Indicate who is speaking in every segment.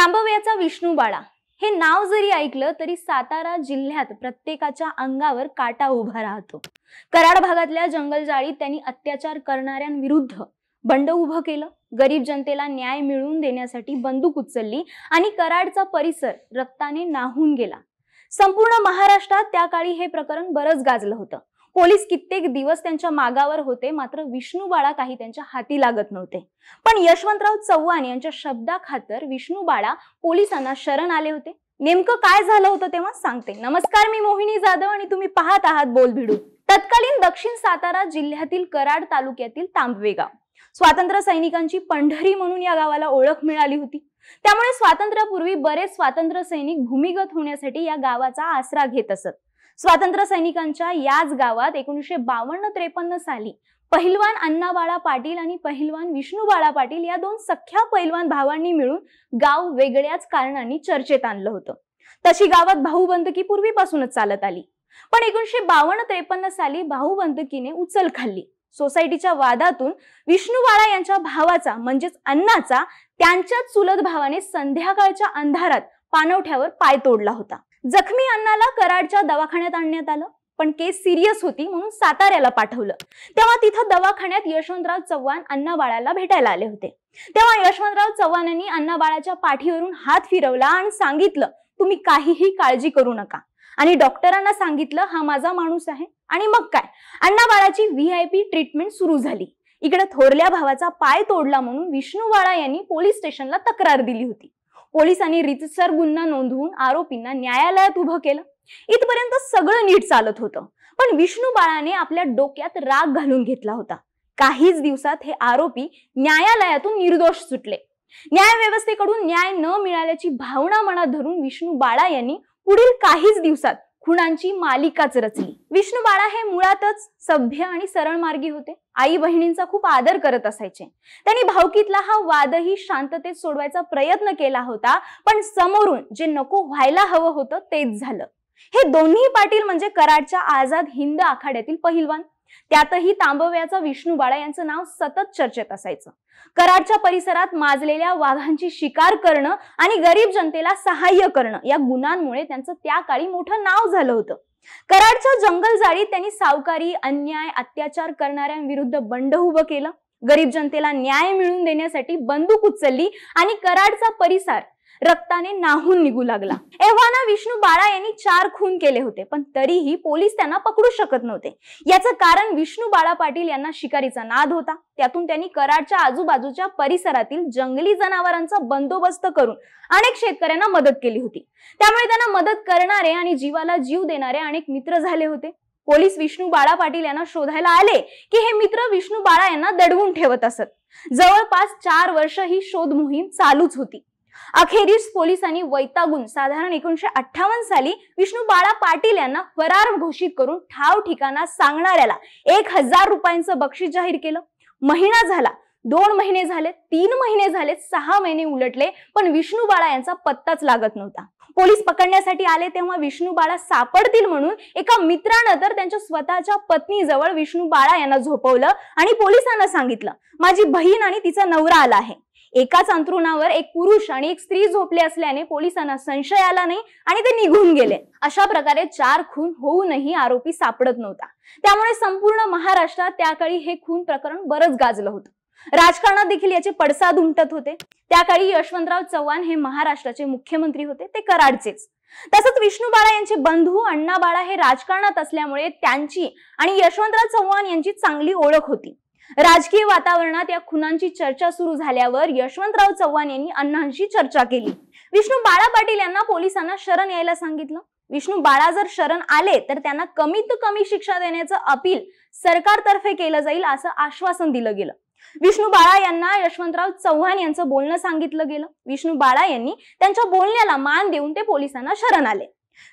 Speaker 1: तांबव्याचा विष्णू बाळा हे नाव जरी ऐकलं तरी सातारा जिल्ह्यात प्रत्येकाच्या अंगावर काटा उभा राहतो कराड भागातल्या जाळीत त्यांनी अत्याचार करणाऱ्यांविरुद्ध बंड उभं केलं गरीब जनतेला न्याय मिळवून देण्यासाठी बंदूक उचलली आणि कराडचा परिसर रक्ताने नाहून गेला संपूर्ण महाराष्ट्रात त्या काळी हे प्रकरण बरंच गाजलं होतं पोलीस कित्येक दिवस त्यांच्या मागावर होते मात्र विष्णू बाळा काही त्यांच्या हाती लागत नव्हते पण यशवंतराव चव्हाण यांच्या शब्दाखातर विष्णू बाळा पोलिसांना शरण आले होते नेमकं काय झालं होतं तेव्हा सांगते नमस्कार मी मोहिनी जाधव आणि तुम्ही पाहत आहात बोल भिडू तत्कालीन दक्षिण सातारा जिल्ह्यातील कराड तालुक्यातील तांबवे गाव स्वातंत्र्य सैनिकांची पंढरी म्हणून या गावाला ओळख मिळाली होती त्यामुळे स्वातंत्र्यापूर्वी बरेच स्वातंत्र्य सैनिक भूमिगत होण्यासाठी या गावाचा आसरा घेत असत स्वातंत्र्य सैनिकांच्या याच गावात एकोणीसशे बावन्न त्रेपन्न साली पहिलवान अण्णाबाळा पाटील आणि पहिलवान विष्णू पाटील या दोन सख्या पहिलवान भावांनी मिळून गाव वेगळ्याच कारणांनी चर्चेत आणलं होतं तशी गावात भाऊबंदकी पूर्वीपासूनच चालत आली पण एकोणीशे बावन्न त्रेपन्न साली भाऊबंदकीने उचल खाल्ली सोसायटीच्या वादातून विष्णू यांच्या भावाचा म्हणजेच अण्णाचा त्यांच्याच चुलत भावाने संध्याकाळच्या अंधारात पानवठ्यावर पाय तोडला होता जखमी अण्णाला कराडच्या दवाखान्यात आणण्यात आलं पण केस सिरियस होती म्हणून साताऱ्याला पाठवलं तेव्हा तिथं दवाखान्यात यशवंतराव चव्हाण अण्णा बाळाला भेटायला आले होते तेव्हा यशवंतराव चव्हाण यांनी अण्णा बाळाच्या पाठीवरून हात फिरवला आणि सांगितलं तुम्ही काहीही काळजी करू नका आणि डॉक्टरांना सांगितलं हा माझा माणूस आहे आणि मग काय अण्णा बाळाची व्ही ट्रीटमेंट सुरू झाली इकडे थोरल्या भावाचा पाय तोडला म्हणून विष्णू बाळा यांनी पोलीस स्टेशनला तक्रार दिली होती पोलिसांनी रितसर गुन्हा नोंदवून आरोपींना न्यायालयात उभं केलं इथपर्यंत सगळं नीट चालत होतं पण विष्णू बाळाने आपल्या डोक्यात राग घालून घेतला होता काहीच दिवसात हे आरोपी न्यायालयातून निर्दोष सुटले न्याय व्यवस्थेकडून न्याय न मिळाल्याची भावना मनात धरून विष्णू बाळा यांनी पुढील काहीच दिवसात खुणांची मालिकाच रचली विष्णू बाळा हे मुळातच सभ्य आणि सरळ मार्गी होते आई बहिणींचा खूप आदर करत असायचे त्यांनी भावकीतला हा वादही शांततेत सोडवायचा प्रयत्न केला होता पण समोरून जे नको व्हायला हवं होतं तेच झालं हे दोन्ही पाटील म्हणजे कराडच्या आझाद हिंद आखाड्यातील पहिलवान त्यातही तांबव्याचा विष्णू बाळा यांचं नाव सतत चर्चेत असायचं कराडच्या परिसरात माजलेल्या वाघांची शिकार करणं आणि गरीब जनतेला सहाय्य करणं या गुणांमुळे त्यांचं त्या काळी मोठं नाव झालं होतं कराडच्या जंगल जाळीत त्यांनी सावकारी अन्याय अत्याचार करणाऱ्यांविरुद्ध बंड उभं केलं गरीब जनतेला न्याय मिळवून देण्यासाठी बंदूक उचलली आणि कराडचा परिसर रक्ताने नाहून निघू लागला एव्हाना विष्णू बाळा यांनी चार खून केले होते पण तरीही पोलीस त्यांना पकडू शकत नव्हते याचं कारण विष्णू बाळा पाटील यांना शिकारीचा नाद होता त्यातून त्यांनी कराडच्या आजूबाजूच्या परिसरातील जंगली जनावरांचा बंदोबस्त करून अनेक शेतकऱ्यांना मदत केली होती त्यामुळे त्यांना मदत करणारे आणि जीवाला जीव देणारे अनेक मित्र झाले होते पोलीस विष्णू बाळा पाटील यांना शोधायला आले की हे मित्र विष्णू बाळा यांना दडवून ठेवत असत जवळपास चार वर्ष ही शोध मोहीम चालूच होती अखेरीस पोलिसांनी वैतागून साधारण एकोणीशे अठ्ठावन्न साली विष्णू बाळा पाटील यांना फरार घोषित करून ठाव ठिकाणा सांगणाऱ्याला एक हजार रुपयांचं बक्षीस जाहीर केलं महिना झाला दोन महिने झाले तीन महिने झाले सहा महिने उलटले पण विष्णू बाळा यांचा पत्ताच लागत नव्हता पोलीस पकडण्यासाठी आले तेव्हा विष्णू बाळा सापडतील म्हणून एका मित्रानं तर त्यांच्या स्वतःच्या पत्नीजवळ विष्णू बाळा यांना झोपवलं आणि पोलिसांना सांगितलं माझी बहीण आणि तिचा नवरा आला आहे एकाच अंतरुणावर एक पुरुष आणि एक स्त्री झोपले असल्याने पोलिसांना संशय आला नाही आणि ते निघून गेले अशा प्रकारे चार खून होऊनही आरोपी सापडत नव्हता त्यामुळे संपूर्ण महाराष्ट्रात त्या काळी हे खून प्रकरण बरंच गाजलं होतं राजकारणात देखील याचे पडसाद उमटत होते त्या काळी यशवंतराव चव्हाण हे महाराष्ट्राचे मुख्यमंत्री होते ते कराडचेच तसंच विष्णू बाळा यांचे बंधू अण्णा बाळा हे राजकारणात असल्यामुळे त्यांची आणि यशवंतराव चव्हाण यांची चांगली ओळख होती राजकीय वातावरणात या खुनांची चर्चा सुरू झाल्यावर यशवंतराव चव्हाण यांनी अण्णांशी चर्चा केली विष्णू बाळा पाटील यांना पोलिसांना शरण यायला सांगितलं विष्णू बाळा जर शरण आले तर त्यांना कमीत कमी शिक्षा देण्याचं अपील सरकारतर्फे केलं जाईल असं आश्वासन दिलं गेलं विष्णू बाळा यांना यशवंतराव चव्हाण यांचं बोलणं सांगितलं गेलं विष्णू बाळा यांनी त्यांच्या बोलण्याला मान देऊन ते पोलिसांना शरण आले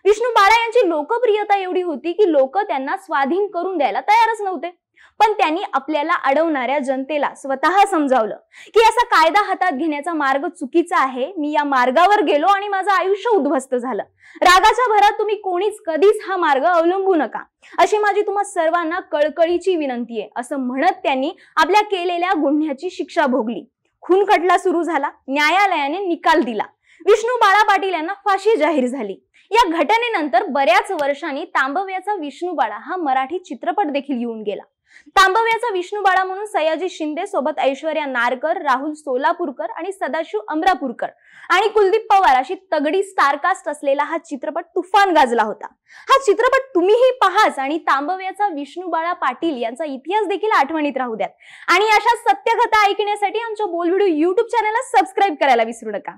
Speaker 1: विष्णू बाळा यांची लोकप्रियता एवढी होती की लोक त्यांना स्वाधीन करून द्यायला तयारच नव्हते पण त्यांनी आपल्याला अडवणाऱ्या जनतेला स्वतः समजावलं की असा कायदा हातात घेण्याचा मार्ग चुकीचा आहे मी या मार्गावर गेलो आणि माझं आयुष्य उद्ध्वस्त झालं रागाच्या भरात तुम्ही कोणीच कधीच हा मार्ग अवलंबू नका अशी माझी तुम्हा सर्वांना कळकळीची विनंती आहे असं म्हणत त्यांनी आपल्या केलेल्या गुन्ह्याची शिक्षा भोगली खून खटला सुरू झाला न्यायालयाने निकाल दिला विष्णू बाळा पाटील यांना फाशी जाहीर झाली या घटनेनंतर बऱ्याच वर्षांनी तांबव्याचा विष्णू बाळा हा मराठी चित्रपट देखील येऊन गेला तांबव्याचा विष्णू बाळा म्हणून सयाजी शिंदे सोबत ऐश्वर्या नारकर राहुल सोलापूरकर आणि सदाशिव अमरापूरकर आणि कुलदीप पवार अशी तगडी स्टारकास्ट असलेला हा चित्रपट तुफान गाजला होता हा चित्रपट तुम्हीही पहाच आणि तांबव्याचा विष्णू बाळा पाटील यांचा इतिहास देखील आठवणीत राहू द्यात आणि अशा सत्यकथा ऐकण्यासाठी आमच्या बोलविडू युट्यूब चॅनलला सबस्क्राईब करायला विसरू नका